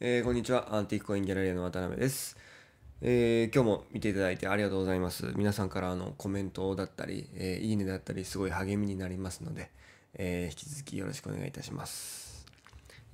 えー、こんにちは。アンティークコインギャラリーの渡辺です。えー、今日も見ていただいてありがとうございます。皆さんからのコメントだったり、えー、いいねだったり、すごい励みになりますので、え引き続きよろしくお願いいたします。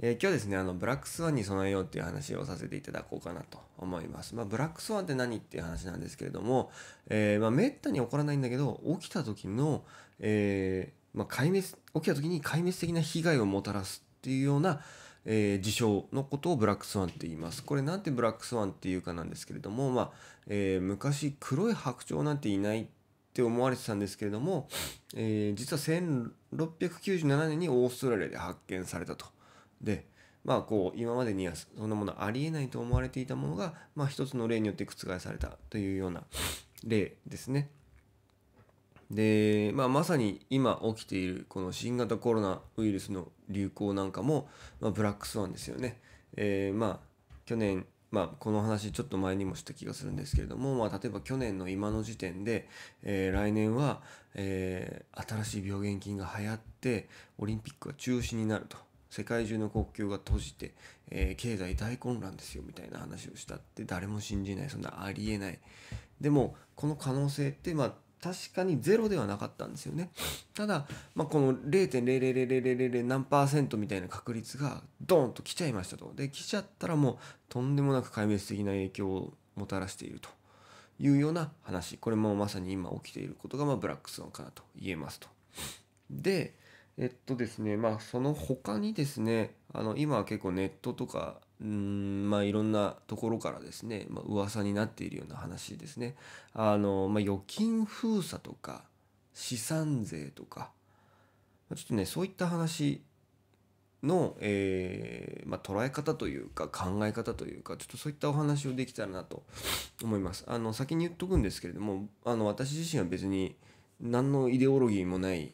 え今日ですね、あの、ブラックスワンに備えようっていう話をさせていただこうかなと思います。まあ、ブラックスワンって何っていう話なんですけれども、えまあ、めったに起こらないんだけど、起きた時の、えまあ、壊滅、起きた時に壊滅的な被害をもたらすっていうような、えー、事象のことをブラックスワンって言います。これなんてブラックスワンっていうかなんですけれども、まあえー、昔黒い白鳥なんていないって思われてたんですけれども、えー、実は1697年にオーストラリアで発見されたと。でまあこう今までにはそんなものありえないと思われていたものが、まあ、一つの例によって覆されたというような例ですね。で、まあ、まさに今起きているこの新型コロナウイルスの流行なんかも、まあ、ブラックスワンですよね。えー、まあ去年まあ、この話ちょっと前にもした気がするんですけれども、まあ、例えば去年の今の時点で、えー、来年は、えー、新しい病原菌が流行ってオリンピックが中止になると世界中の国境が閉じて、えー、経済大混乱ですよみたいな話をしたって誰も信じないそんなありえないでもこの可能性って、まあ、確かにゼロではなかったんですよね。ただ、まあ、この0.00000何パーセントみたいな確率がドーンと来ちゃいましたと。で、来ちゃったらもうとんでもなく壊滅的な影響をもたらしているというような話。これもまさに今起きていることが、まあ、ブラックスワンかなと言えますと。で、えっとですねまあその他にですねあの今は結構ネットとかうんまあいろんなところからですね、まあ、噂になっているような話ですねあの、まあ、預金封鎖とか資産税とかちょっとねそういった話の、えー、まあ、捉え方というか考え方というかちょっとそういったお話をできたらなと思います。あの先に言っとくんですけれどもあの私自身は別に何のイデオロギーもない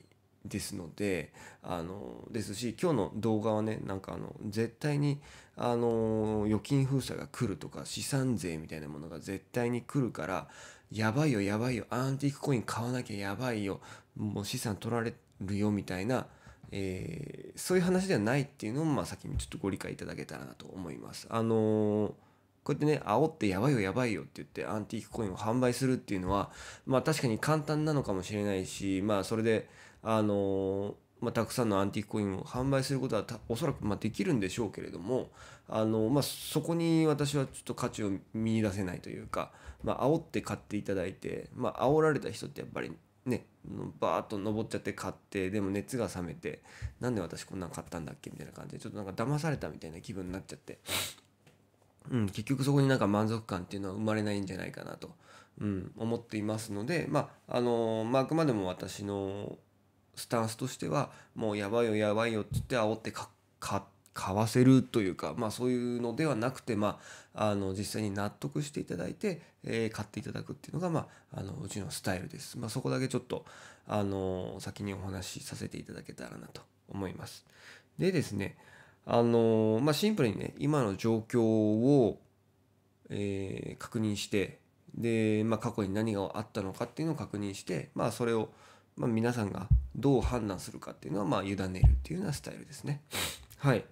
ですのであのですし今日の動画はねなんかあの絶対にあの預金封鎖が来るとか資産税みたいなものが絶対に来るからやばいよやばいよアンティークコイン買わなきゃやばいよもう資産取られるよみたいな、えー、そういう話ではないっていうのも、まあ、先にちょっとご理解いただけたらなと思います。あのーこうやってね、煽ってやばいよやばいよって言ってアンティークコインを販売するっていうのは、まあ確かに簡単なのかもしれないし、まあそれで、あのまあ、たくさんのアンティークコインを販売することはおそらくまあできるんでしょうけれどもあの、まあ、そこに私はちょっと価値を見いだせないというか、まあ煽って買っていただいて、まあ煽られた人ってやっぱりねバーッと登っちゃって買ってでも熱が冷めてなんで私こんなん買ったんだっけみたいな感じでちょっとなんか騙されたみたいな気分になっちゃって、うん、結局そこになんか満足感っていうのは生まれないんじゃないかなと、うん、思っていますので、まああのまあ、あくまでも私のスタンスとしてはもうやばいよやばいよって言って煽ってかか買わせるというか、まあ、そういうのではなくて、まあ、あの実際に納得していただいて、えー、買っていただくっていうのが、まあ、あのうちのスタイルです、まあ、そこだけちょっとあの先にお話しさせていただけたらなと思いますでですねあの、まあ、シンプルにね今の状況を、えー、確認してで、まあ、過去に何があったのかっていうのを確認して、まあ、それを、まあ、皆さんがどう判断するかっていうのはまあ委ねるっていうようなスタイルですね。はい。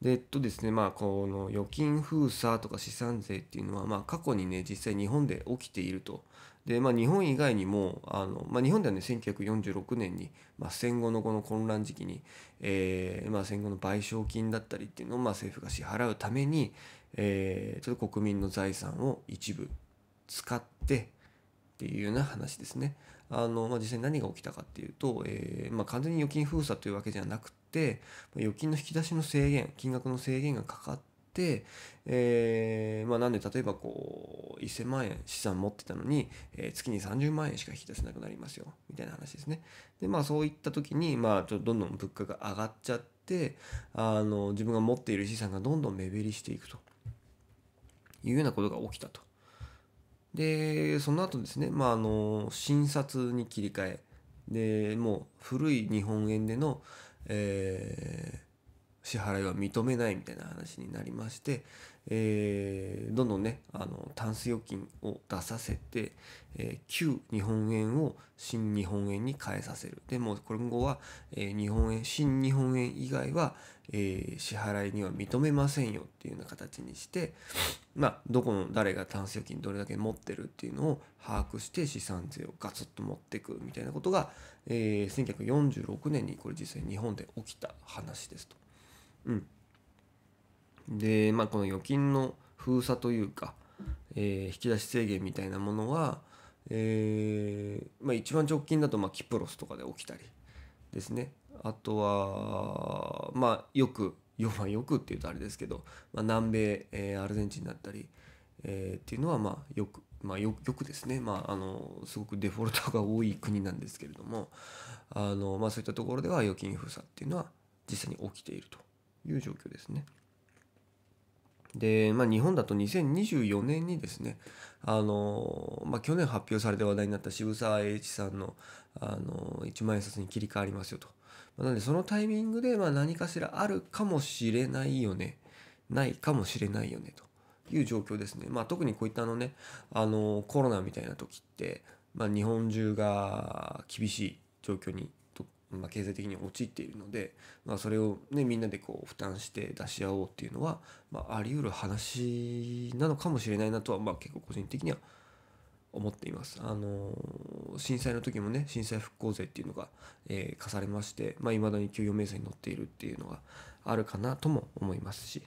で、えっとですね、まあ、この預金封鎖とか資産税っていうのは、まあ、過去にね、実際日本で起きていると。で、まあ、日本以外にも、あの、まあ、日本ではね、1946年に、まあ、戦後のこの混乱時期に、えー、まあ、戦後の賠償金だったりっていうのを、まあ、政府が支払うために、えー、ちょっと国民の財産を一部使ってっていうような話ですね。あの、まあ、実際に何が起きたかっていうと、えーまあ、完全に預金封鎖というわけじゃなくて預金の引き出しの制限金額の制限がかかって、えーまあ、なんで例えばこう1000万円資産持ってたのに、えー、月に30万円しか引き出せなくなりますよみたいな話ですね。でまあそういった時に、まあ、ちょっとどんどん物価が上がっちゃってあの自分が持っている資産がどんどん目減りしていくというようなことが起きたと。でその後ですね、まあ、あの診察に切り替えでもう古い日本円での、え支払いは認めないみたいな話になりまして、えー、どんどんねあのタンス預金を出させて、えー、旧日本円を新日本円に変えさせるでも今後は、えー、日本円新日本円以外は、えー、支払いには認めませんよっていうような形にしてまあどこの誰がタンス預金どれだけ持ってるっていうのを把握して資産税をガツッと持っていくみたいなことが、えー、1946年にこれ実際日本で起きた話ですと。うん、で、まあ、この預金の封鎖というか、えー、引き出し制限みたいなものは、えー、まあ、一番直近だと、まあ、キプロスとかで起きたりですねあとは、まあ、よくよくっていうとあれですけど、まあ、南米、えー、アルゼンチンだったり、えー、っていうのはまあよく、まあよ、よくですね、まあ、あのすごくデフォルトが多い国なんですけれどもあの、まあ、そういったところでは預金封鎖っていうのは実際に起きていると。いう状況ですね。で、まあ、日本だと2024年にですね、あのまあ、去年発表されて話題になった渋沢栄一さんのあの一万円札に切り替わりますよと。なのでそのタイミングでまあ何かしらあるかもしれないよね、ないかもしれないよねという状況ですね。まあ、特にこういったあの、ね、あのコロナみたいな時って、まあ、日本中が厳しい状況にまあ、経済的に陥っているので、まあ、それを、ね、みんなでこう負担して出し合おうっていうのは、まあ、あり得る話なのかもしれないなとは、まあ、結構個人的には思っています。あのー、震災の時もね震災復興税っていうのが、えー、課されましていまあ、未だに給与明細に載っているっていうのがあるかなとも思いますし、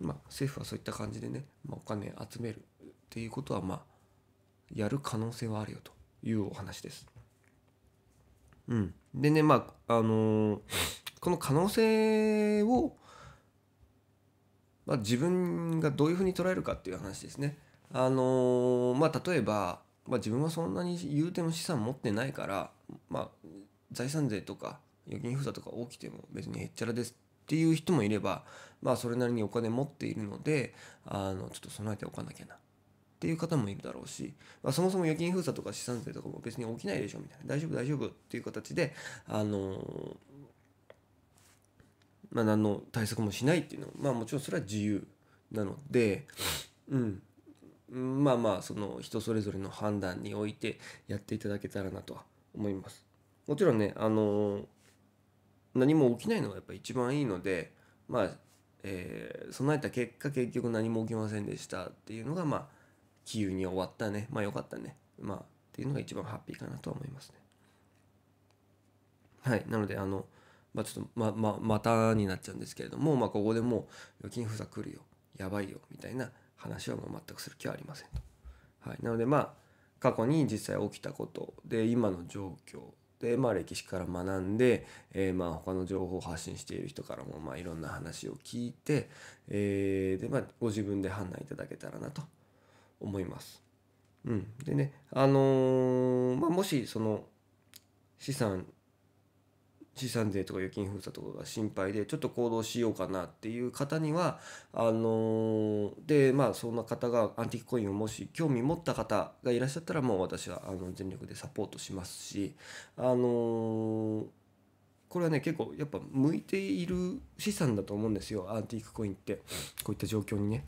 まあ、政府はそういった感じでね、まあ、お金集めるっていうことはまあやる可能性はあるよというお話です。うん。でねまああのー、この可能性を、まあ、自分がどういうふうに捉えるかっていう話ですね。あのー、まあ、例えば、まあ、自分はそんなに言うても資産持ってないから、まあ、財産税とか預金封鎖とか起きても別にへっちゃらですっていう人もいれば、まあ、それなりにお金持っているのであのちょっと備えておかなきゃなっていう方もいるだろうし、まあ、そもそも預金封鎖とか資産税とかも別に起きないでしょみたいな大丈夫大丈夫っていう形であのー、まあ、何の対策もしないっていうのは、まあ、もちろんそれは自由なので、うん、まあまあその人それぞれの判断においてやっていただけたらなとは思います。もちろんね、あのー、何も起きないのがやっぱ一番いいので、まあえー、備えた結果結局何も起きませんでしたっていうのがまあ杞憂に終わったねまあよかったねまあっていうのが一番ハッピーかなとは思いますねはいなのであのまあちょっとまままたになっちゃうんですけれどもまあここでもう預金封鎖来るよやばいよみたいな話はもう全くする気はありませんとはいなのでまあ過去に実際起きたことで今の状況でまあ歴史から学んで、えー、まあ他の情報を発信している人からもまあいろんな話を聞いて、えー、でまあご自分で判断いただけたらなと思います。うん、でね、あのー、まあ、もしその資産資産税とか預金封鎖とかが心配でちょっと行動しようかなっていう方にはあのー、でまあそんな方がアンティークコインをもし興味持った方がいらっしゃったらもう私はあの全力でサポートしますしあのー、これはね結構やっぱ向いている資産だと思うんですよアンティークコインってこういった状況にね。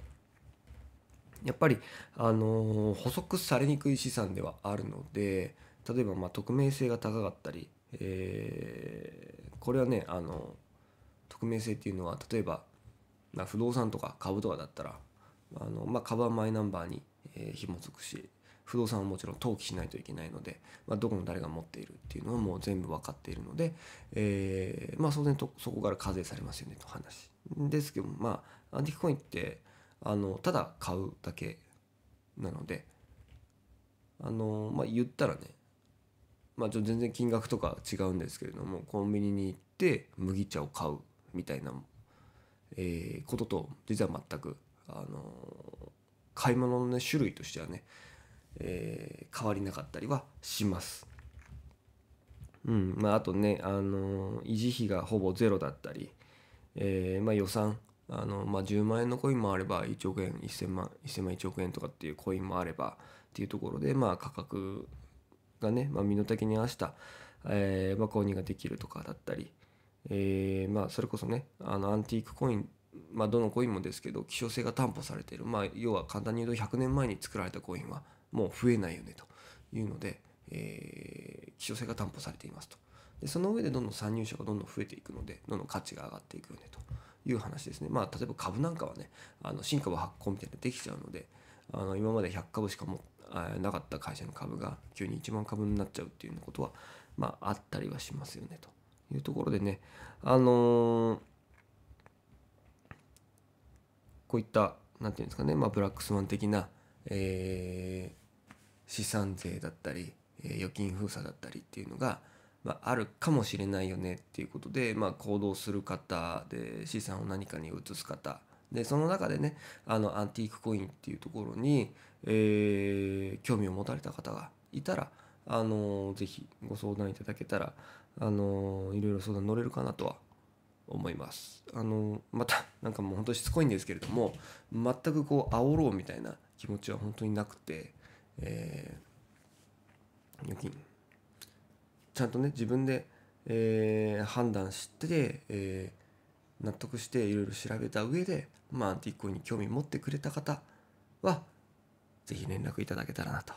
やっぱり、あの補足されにくい資産ではあるので例えばま匿名性が高かったり、えー、これはね、あの匿名性っていうのは例えば、まあ、不動産とか株とかだったらあの、まあ、株はマイナンバーに、えー、紐づくし不動産はもちろん登記しないといけないので、まあ、どこの誰が持っているっていうのはもう全部分かっているので、えー、まあ当然とそこから課税されますよねと話ですけどまあアンティークコインってあのただ買うだけなのであのまあ言ったらねまあ全然金額とか違うんですけれどもコンビニに行って麦茶を買うみたいな、えことと実は全くあの買い物の、ね、種類としてはね、え変わりなかったりはします。うんまあ、あとね、あの維持費がほぼゼロだったり、えーまあ、予算あの、まあ、10万円のコインもあれば1億円1000万1000万1億円とかっていうコインもあればっていうところで、まあ、価格がね、まあ、身の丈に合わせた、えーまあ、購入ができるとかだったり、えーまあ、それこそねあのアンティークコインまあ、どのコインもですけど希少性が担保されている、まあ、要は簡単に言うと100年前に作られたコインはもう増えないよねというので、えー、希少性が担保されていますとでその上でどんどん参入者がどんどん増えていくのでどんどん価値が上がっていくよねという話ですね。まあ、例えば株なんかはね、あの新株発行みたいなのできちゃうので、あの今まで100株しかもなかった会社の株が急に1万株になっちゃうっていうようなことは、まあ、あったりはしますよねというところでね、あのー、こういった、なんていうんですかね、まあ、ブラックスマン的な、えー、資産税だったり、預金封鎖だったりっていうのが、まあ、あるかもしれないよねっていうことで、まあ、行動する方で資産を何かに移す方でその中でねあのアンティークコインっていうところに、えー、興味を持たれた方がいたらあのぜひご相談いただけたらあのいろいろ相談乗れるかなとは思いますあのまたなんかもうほんとしつこいんですけれども全くこう煽ろうみたいな気持ちは本当になくて、えー、預金ちゃんとね自分で、えー、判断して、えー、納得していろいろ調べた上で、まあ、アンティークに興味持ってくれた方は是非連絡いただけたらなと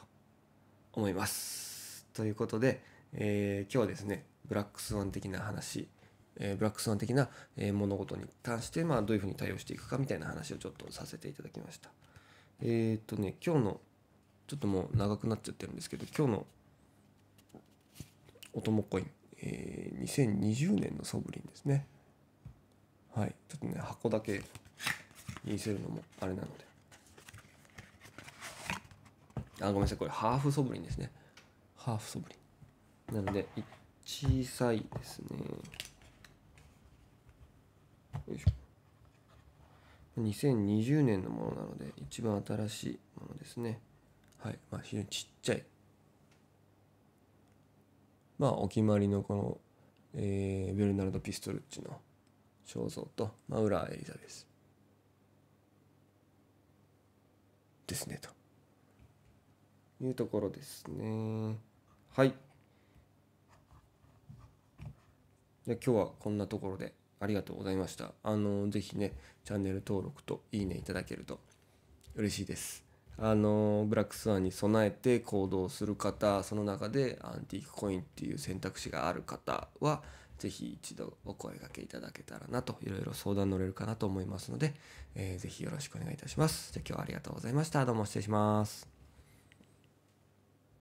思います。ということで、えー、今日はですねブラックスワン的な話、えー、ブラックスワン的な、えー、物事に関して、まあ、どういうふうに対応していくかみたいな話をちょっとさせていただきました。えっ、とね今日のちょっともう長くなっちゃってるんですけど今日のオトモコイン、えー、2020年のソブリンですねはいちょっとね箱だけ見せるのもあれなのであごめんなさいこれハーフソブリンですねハーフソブリンなので小さいですねよいしょ2020年のものなので一番新しいものですねはいまあ非常にちっちゃいまあお決まりのこの、えー、ベルナルド・ピストルッチの肖像と、まあ、浦エリザベスですねというところですねはいで今日はこんなところでありがとうございましたあのぜひねチャンネル登録といいねいただけると嬉しいですあのブラックスワンに備えて行動する方その中でアンティークコインっていう選択肢がある方は是非一度お声がけいただけたらなといろいろ相談乗れるかなと思いますので、えー、ぜひよろしくお願いいたします。じゃ今日はありがとうございました。どうも失礼します。